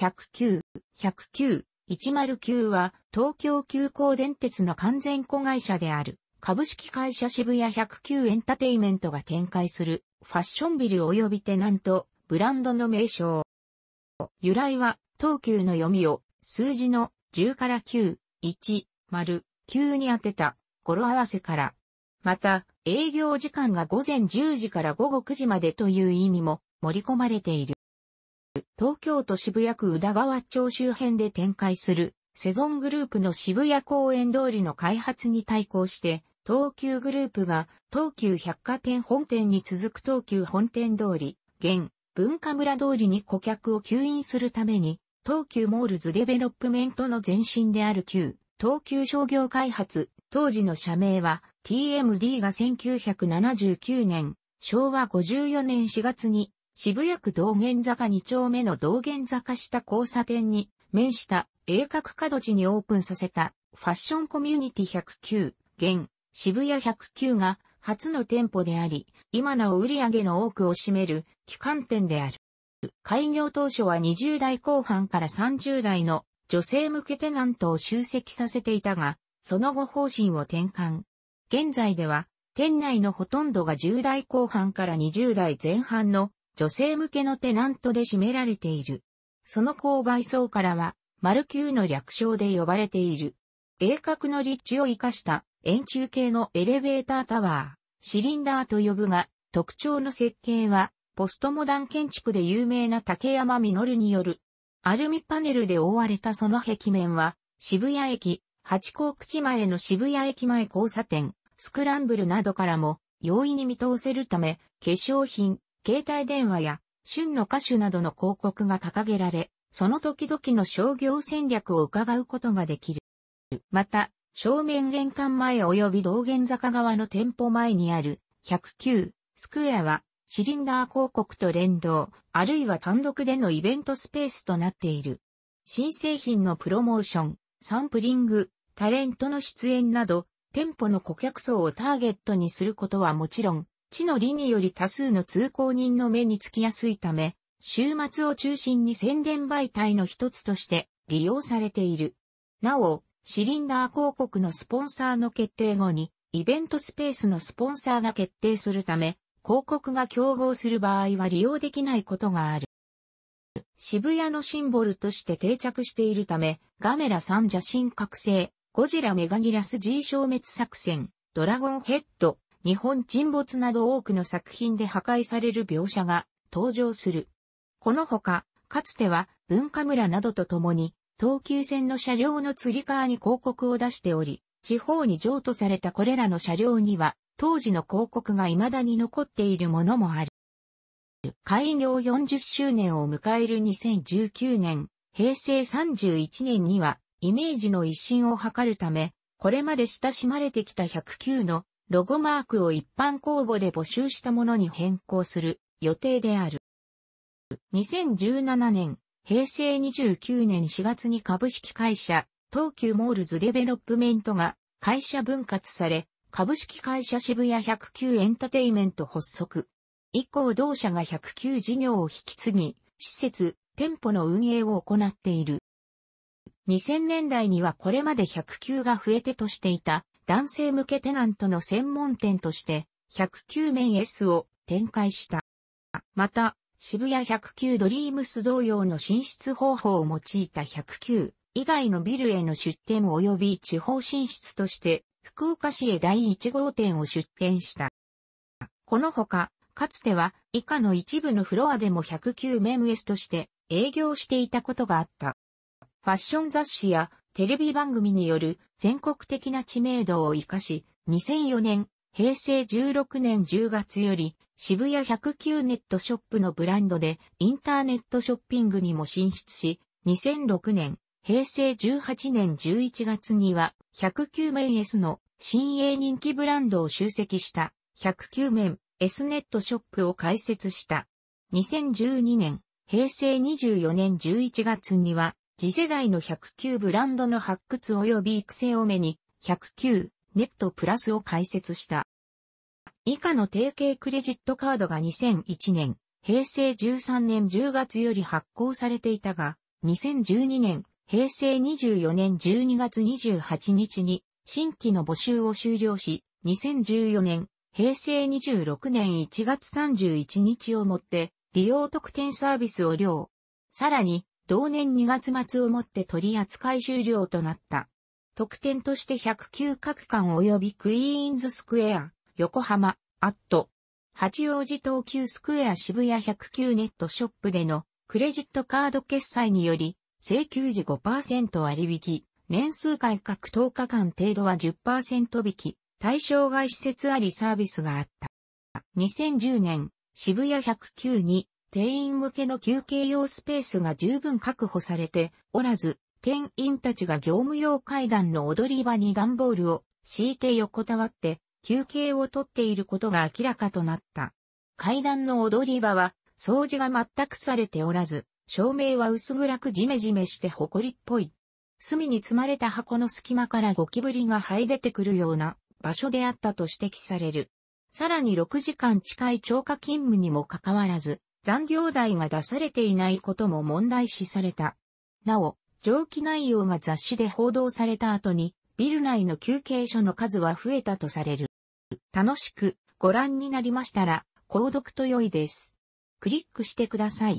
109、109、109は東京急行電鉄の完全子会社である株式会社渋谷109エンタテイメントが展開するファッションビル及びテナントブランドの名称。由来は東急の読みを数字の10から9、1、0 9に当てた語呂合わせから。また営業時間が午前10時から午後9時までという意味も盛り込まれている。東京都渋谷区宇田川町周辺で展開する、セゾングループの渋谷公園通りの開発に対抗して、東急グループが東急百貨店本店に続く東急本店通り、現文化村通りに顧客を吸引するために、東急モールズデベロップメントの前身である旧東急商業開発、当時の社名は TMD が1979年、昭和54年4月に渋谷区道玄坂2丁目の道玄坂下交差点に面した鋭角角地にオープンさせたファッションコミュニティ109、現渋谷109が初の店舗であり、今なお売上の多くを占める機関店である。開業当初は20代後半から30代の女性向けテナントを集積させていたが、その後方針を転換。現在では、店内のほとんどが10代後半から20代前半の女性向けのテナントで占められている。その購買層からは、マルキューの略称で呼ばれている。鋭角の立地を活かした円柱形のエレベータータワー、シリンダーと呼ぶが、特徴の設計は、ポストモダン建築で有名な竹山実による。アルミパネルで覆われたその壁面は、渋谷駅、八甲口前の渋谷駅前交差点、スクランブルなどからも容易に見通せるため、化粧品、携帯電話や旬の歌手などの広告が掲げられ、その時々の商業戦略を伺うことができる。また、正面玄関前及び道玄坂側の店舗前にある109スクエアはシリンダー広告と連動、あるいは単独でのイベントスペースとなっている。新製品のプロモーション、サンプリング、タレントの出演など、店舗の顧客層をターゲットにすることはもちろん、地の利により多数の通行人の目につきやすいため、週末を中心に宣伝媒体の一つとして利用されている。なお、シリンダー広告のスポンサーの決定後に、イベントスペースのスポンサーが決定するため、広告が競合する場合は利用できないことがある。渋谷のシンボルとして定着しているため、ガメラ3。邪神覚醒、ゴジラメガギラス G 消滅作戦、ドラゴンヘッド、日本沈没など多くの作品で破壊される描写が登場する。このほか、かつては文化村などとともに、東急線の車両の釣り革に広告を出しており、地方に譲渡されたこれらの車両には、当時の広告が未だに残っているものもある。開業40周年を迎える2019年、平成31年には、イメージの一新を図るため、これまで親しまれてきた109のロゴマークを一般公募で募集したものに変更する予定である。2017年、平成29年4月に株式会社、東急モールズデベロップメントが会社分割され、株式会社渋谷109エンタテイメント発足。以降同社が109事業を引き継ぎ、施設、店舗の運営を行っている。2000年代にはこれまで109が増えてとしていた男性向けテナントの専門店として109面 S を展開した。また、渋谷109ドリームス同様の進出方法を用いた109以外のビルへの出店及び地方進出として福岡市へ第1号店を出店した。このほか、かつては以下の一部のフロアでも109メムとして営業していたことがあった。ファッション雑誌やテレビ番組による全国的な知名度を活かし、2004年、平成16年10月より、渋谷109ネットショップのブランドでインターネットショッピングにも進出し、2006年、平成18年11月には、109面 S の新鋭人気ブランドを集積した、109面 S ネットショップを開設した。2012年、平成24年11月には、次世代の109ブランドの発掘及び育成を目に、109ネットプラスを開設した。以下の提携クレジットカードが2001年、平成13年10月より発行されていたが、2012年、平成24年12月28日に新規の募集を終了し、2014年、平成26年1月31日をもって利用特典サービスを了。さらに、同年2月末をもって取り扱い終了となった。特典として109各館及びクイーンズスクエア、横浜、アット、八王子東急スクエア渋谷109ネットショップでのクレジットカード決済により、請求時5%割引、年数回各10日間程度は10%引き、対象外施設ありサービスがあった。2010年、渋谷109に店員向けの休憩用スペースが十分確保されておらず、店員たちが業務用階段の踊り場に段ボールを敷いて横たわって休憩をとっていることが明らかとなった。階段の踊り場は掃除が全くされておらず、照明は薄暗くジメジメして埃っぽい。隅に積まれた箱の隙間からゴキブリが這い出てくるような場所であったと指摘される。さらに6時間近い超過勤務にもかかわらず、残業代が出されていないことも問題視された。なお、上記内容が雑誌で報道された後に、ビル内の休憩所の数は増えたとされる。楽しくご覧になりましたら、購読と良いです。クリックしてください。